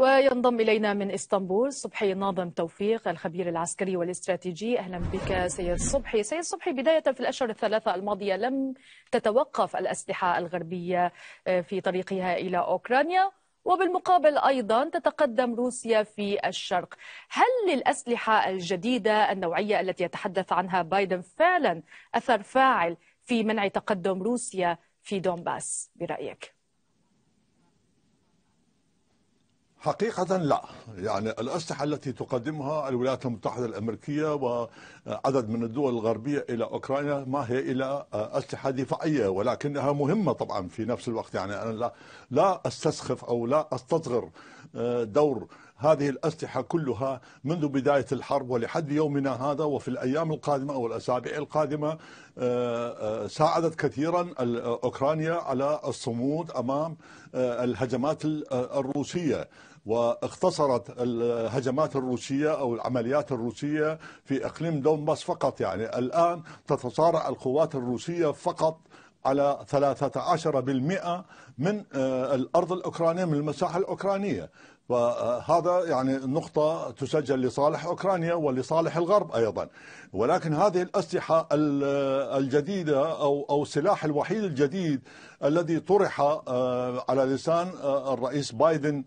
وينضم إلينا من إسطنبول صبحي ناظم توفيق الخبير العسكري والاستراتيجي أهلا بك سيد صبحي سيد صبحي بداية في الأشهر الثلاثة الماضية لم تتوقف الأسلحة الغربية آه، في طريقها إلى أوكرانيا وبالمقابل أيضا تتقدم روسيا في الشرق هل للأسلحة الجديدة النوعية التي يتحدث عنها بايدن فعلا أثر فاعل في منع تقدم روسيا في دونباس برأيك؟ حقيقة لا يعني الأسلحة التي تقدمها الولايات المتحدة الأمريكية وعدد من الدول الغربية إلى أوكرانيا ما هي إلى أسلحة دفاعية ولكنها مهمة طبعا في نفس الوقت يعني أنا لا, لا أستسخف أو لا أستصغر دور هذه الأسلحة كلها منذ بداية الحرب ولحد يومنا هذا وفي الأيام القادمة أو الأسابيع القادمة آه، آه، ساعدت كثيرا آه، أوكرانيا على الصمود أمام الهجمات الروسية واختصرت الهجمات الروسية أو العمليات الروسية في إقليم دونباس فقط يعني الآن تتصارع القوات الروسية فقط على 13% من آه، الأرض الأوكرانية من المساحة الأوكرانية فهذا يعني نقطة تسجل لصالح أوكرانيا ولصالح الغرب أيضا ولكن هذه الأسلحة الجديدة أو أو السلاح الوحيد الجديد الذي طرح آه، على لسان آه، الرئيس بايدن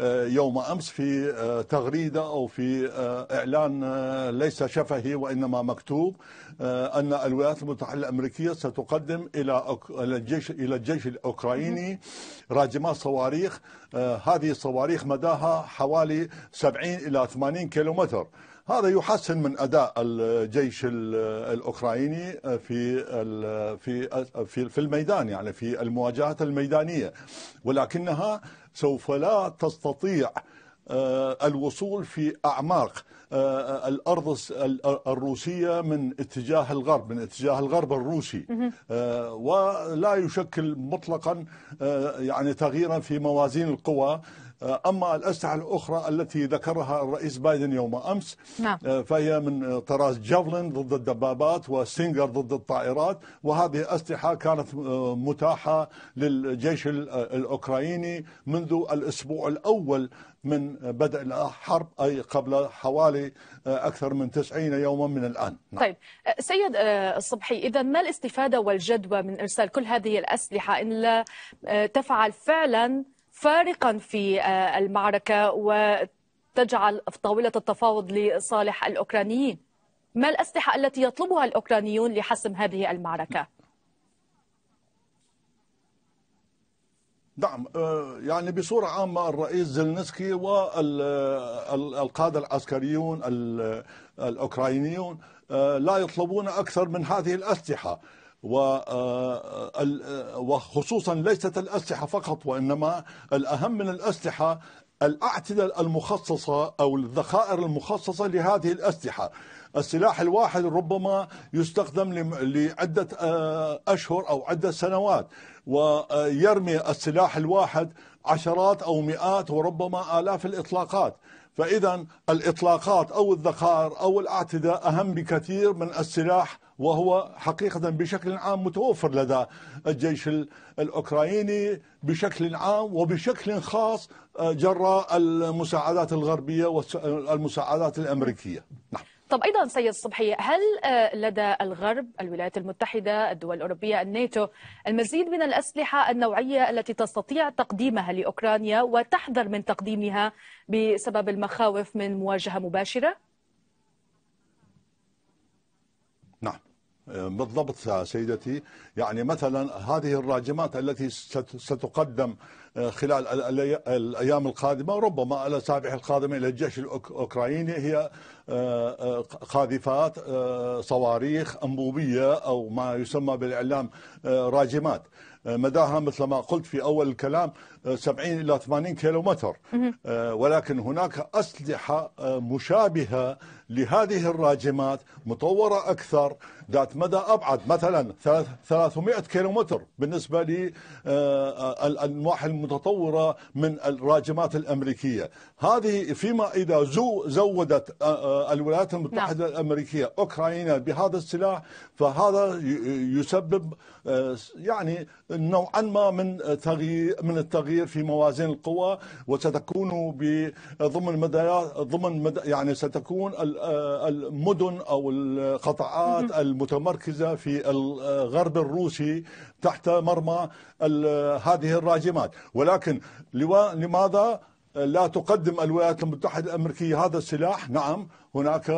آه، يوم أمس في تغريدة أو في إعلان ليس شفهي وإنما مكتوب أن الولايات المتحدة الأمريكيه ستقدم الى الجيش الى الجيش الاوكراني راجمات صواريخ هذه الصواريخ مدى مداها حوالي 70 إلى 80 كيلومتر هذا يحسن من اداء الجيش الاوكراني في في في الميدان يعني في المواجهات الميدانيه ولكنها سوف لا تستطيع آه، الوصول في اعماق آه، الارض الروسيه من اتجاه الغرب من اتجاه الغرب الروسي آه، ولا يشكل مطلقا يعني تغييرا في موازين القوى آه، أما الأسلحة الأخرى التي ذكرها الرئيس بايدن يوم أمس نعم. آه، فهي من آه، طراز جافلين ضد الدبابات وسينجر ضد الطائرات وهذه أسلحة كانت متاحة للجيش الأوكراني منذ الأسبوع الأول من بدء الحرب أي قبل حوالي أكثر من 90 يوما من الآن نعم. طيب سيد الصبحي إذا ما الاستفادة والجدوى من إرسال كل هذه الأسلحة إن لا تفعل فعلا فارقا في آه، المعركة وتجعل طاولة التفاوض لصالح الأوكرانيين ما الأسلحة التي يطلبها الأوكرانيون لحسم هذه المعركة؟ نعم آه، يعني بصورة عامة الرئيس زلنسكي والقادة العسكريون الأوكرانيون آه، لا يطلبون أكثر من هذه الأسلحة آه، آه، وخصوصا ليست الأسلحة فقط وإنما الأهم من الأسلحة الأعتدة المخصصة أو الذخائر المخصصة لهذه الأسلحة السلاح الواحد ربما يستخدم لعدة آه، أشهر أو عدة سنوات ويرمي السلاح الواحد عشرات أو مئات وربما آلاف الإطلاقات فإذا الإطلاقات أو الذخائر أو الاعتداء أهم بكثير من السلاح وهو حقيقة بشكل عام متوفر لدى الجيش الأوكراني بشكل عام وبشكل خاص آه، جراء المساعدات الغربية والمساعدات الأمريكية نعم طب أيضا سيد الصبحي هل آه، لدى الغرب الولايات المتحدة الدول الأوروبية الناتو المزيد من الأسلحة النوعية التي تستطيع تقديمها لأوكرانيا وتحذر من تقديمها بسبب المخاوف من مواجهة مباشرة؟ نعم بالضبط سيدتي يعني مثلا هذه الراجمات التي ستقدم آه، خلال الأيام القادمة ربما الأسابيع القادمة إلى الجيش الأوكراني هي آه، آه، قاذفات صواريخ أنبوبية أو ما يسمى بالإعلام راجمات مداها مثل ما قلت في أول الكلام 70 آه، إلى 80 كيلو متر ولكن هناك أسلحة آه، مشابهة لهذه الراجمات مطورة أكثر ذات مدى أبعد مثلا 300 كيلو متر بالنسبة للأنواع آه، المتطورة من الراجمات الأمريكية هذه فيما إذا زودت الولايات نعم. المتحدة الأمريكية أوكرانيا بهذا السلاح فهذا يسبب يعني نوعا ما من تغيير من التغيير في موازين القوى وستكون ضمن مدى ضمن مدى يعني ستكون آه، المدن او القطاعات المتمركزه في الغرب الروسي تحت مرمى هذه الراجمات ولكن لماذا لا تقدم الولايات المتحدة الأمريكية هذا السلاح نعم هناك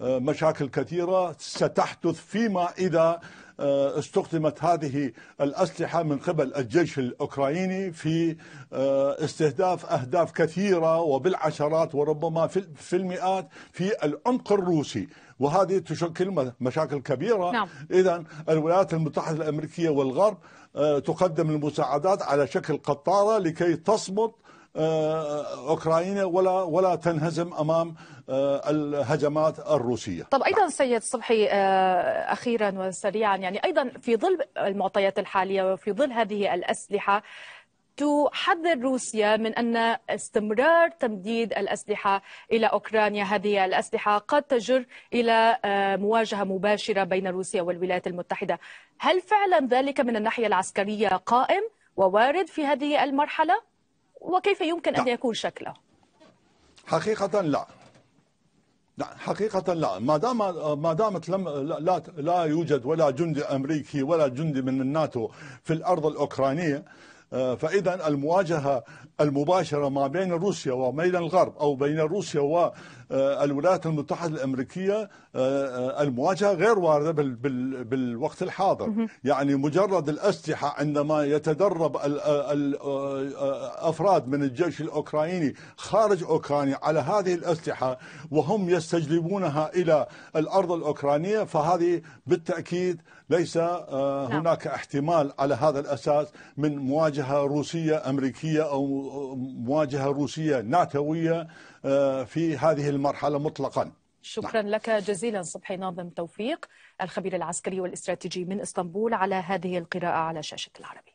آه، مشاكل كثيرة ستحدث فيما إذا آه، استخدمت هذه الأسلحة من قبل الجيش الأوكراني في آه، استهداف أهداف كثيرة وبالعشرات وربما في المئات في العمق الروسي وهذه تشكل مشاكل كبيرة نعم. إذا الولايات المتحدة الأمريكية والغرب آه، تقدم المساعدات على شكل قطارة لكي تصمد آه، اوكرانيا ولا ولا تنهزم امام آه، الهجمات الروسيه. طب ايضا سيد صبحي آه، اخيرا وسريعا يعني ايضا في ظل المعطيات الحاليه وفي ظل هذه الاسلحه تحذر روسيا من ان استمرار تمديد الاسلحه الى اوكرانيا هذه الاسلحه قد تجر الى مواجهه مباشره بين روسيا والولايات المتحده، هل فعلا ذلك من الناحيه العسكريه قائم ووارد في هذه المرحله؟ وكيف يمكن أن نعم. يكون شكله حقيقة لا لا نعم، حقيقة لا ما دام ما دامت لم لا لا يوجد ولا جندي امريكي ولا جندي من الناتو في الارض الاوكرانيه فإذا المواجهة المباشرة ما بين روسيا وبين الغرب أو بين روسيا والولايات آه، المتحدة الأمريكية آه، آه، المواجهة غير واردة بالوقت الحاضر يعني مجرد الأسلحة عندما يتدرب الافراد من الجيش الأوكراني خارج أوكرانيا على هذه الأسلحة وهم يستجلبونها إلى الأرض الأوكرانية فهذه بالتأكيد ليس نعم. هناك احتمال على هذا الأساس من مواجهة مواجهة روسية أمريكية أو مواجهة روسية ناتوية آه، في هذه المرحلة مطلقا شكرا نعم. لك جزيلا صبحي ناظم توفيق الخبير العسكري والاستراتيجي من اسطنبول على هذه القراءة على شاشة العربية